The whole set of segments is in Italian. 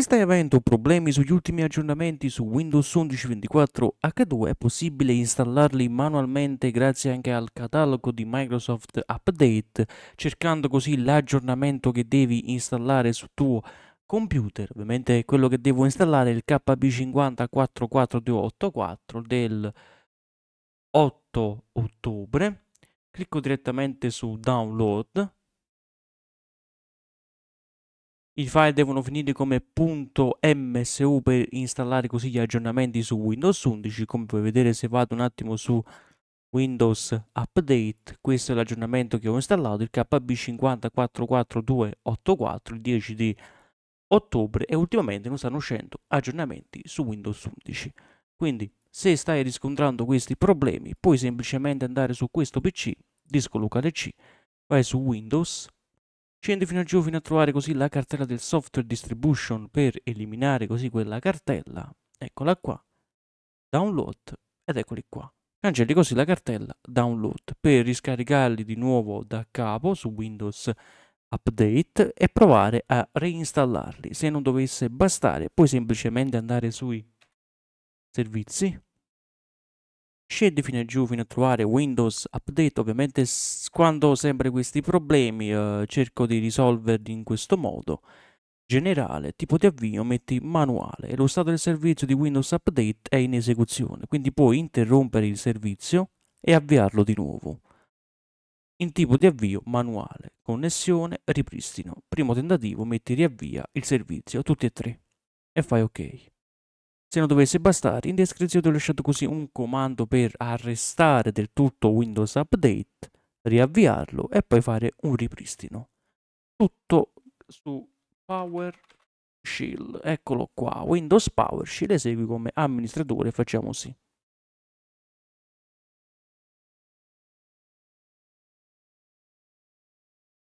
Se stai avendo problemi sugli ultimi aggiornamenti su Windows 11 24 H2 è possibile installarli manualmente grazie anche al catalogo di Microsoft Update cercando così l'aggiornamento che devi installare sul tuo computer. Ovviamente quello che devo installare è il kb 44284 del 8 ottobre. Clicco direttamente su download i file devono finire come .msu per installare così gli aggiornamenti su Windows 11 come puoi vedere se vado un attimo su Windows Update questo è l'aggiornamento che ho installato il kb 5044284 il 10 di ottobre e ultimamente non stanno uscendo aggiornamenti su Windows 11 quindi se stai riscontrando questi problemi puoi semplicemente andare su questo PC disco locale C vai su Windows Scendi fino a giù fino a trovare così la cartella del software distribution per eliminare così quella cartella. Eccola qua. Download. Ed eccoli qua. Cancelli così la cartella download per riscaricarli di nuovo da capo su Windows Update e provare a reinstallarli. Se non dovesse bastare, puoi semplicemente andare sui servizi scendi fino giù fino a trovare Windows Update ovviamente quando ho sempre questi problemi eh, cerco di risolverli in questo modo generale tipo di avvio metti manuale e lo stato del servizio di Windows Update è in esecuzione quindi puoi interrompere il servizio e avviarlo di nuovo in tipo di avvio manuale connessione ripristino primo tentativo metti riavvia il servizio tutti e tre e fai ok se non dovesse bastare, in descrizione ho lasciato così un comando per arrestare del tutto Windows Update, riavviarlo e poi fare un ripristino. Tutto su PowerShell, eccolo qua, Windows PowerShell, esegui come amministratore, facciamo sì.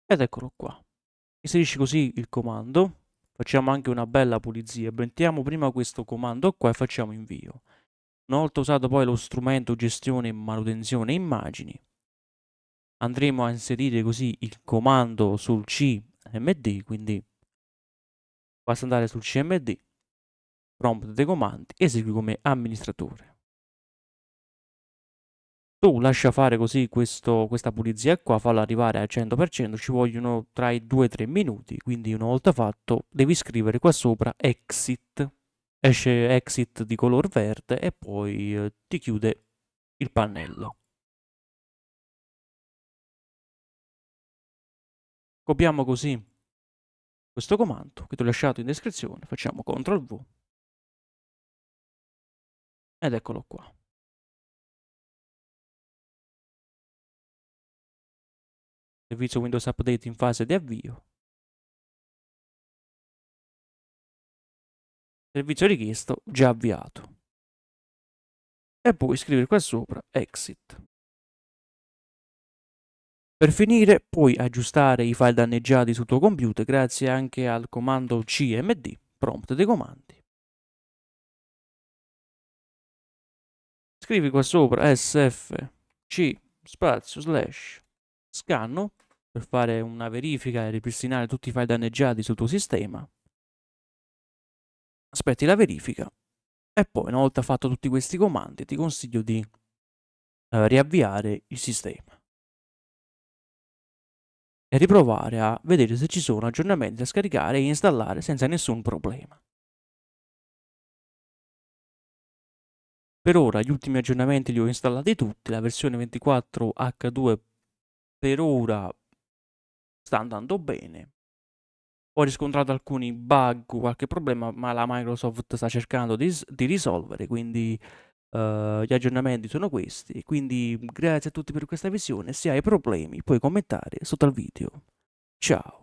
Ed eccolo qua. Inserisci così il comando facciamo anche una bella pulizia. Mettiamo prima questo comando qua e facciamo invio. Una volta usato poi lo strumento gestione e manutenzione immagini, andremo a inserire così il comando sul CMD, quindi basta andare sul CMD, prompt dei comandi, esegui come amministratore tu lascia fare così questo, questa pulizia qua, falla arrivare al 100%, ci vogliono tra i 2-3 minuti, quindi una volta fatto devi scrivere qua sopra exit, esce exit di color verde e poi eh, ti chiude il pannello. Copiamo così questo comando che ti ho lasciato in descrizione, facciamo CTRL V ed eccolo qua. Servizio Windows Update in fase di avvio. Servizio richiesto già avviato. E poi scrivere qua sopra Exit. Per finire puoi aggiustare i file danneggiati sul tuo computer grazie anche al comando CMD, prompt dei comandi. Scrivi qua sopra sfc spazio slash scanno per fare una verifica e ripristinare tutti i file danneggiati sul tuo sistema. Aspetti la verifica e poi una volta fatto tutti questi comandi ti consiglio di eh, riavviare il sistema e riprovare a vedere se ci sono aggiornamenti da scaricare e installare senza nessun problema. Per ora gli ultimi aggiornamenti li ho installati tutti, la versione 24H2 per ora sta andando bene. Ho riscontrato alcuni bug, qualche problema, ma la Microsoft sta cercando di, di risolvere, quindi uh, gli aggiornamenti sono questi. Quindi grazie a tutti per questa visione, se hai problemi puoi commentare sotto al video. Ciao!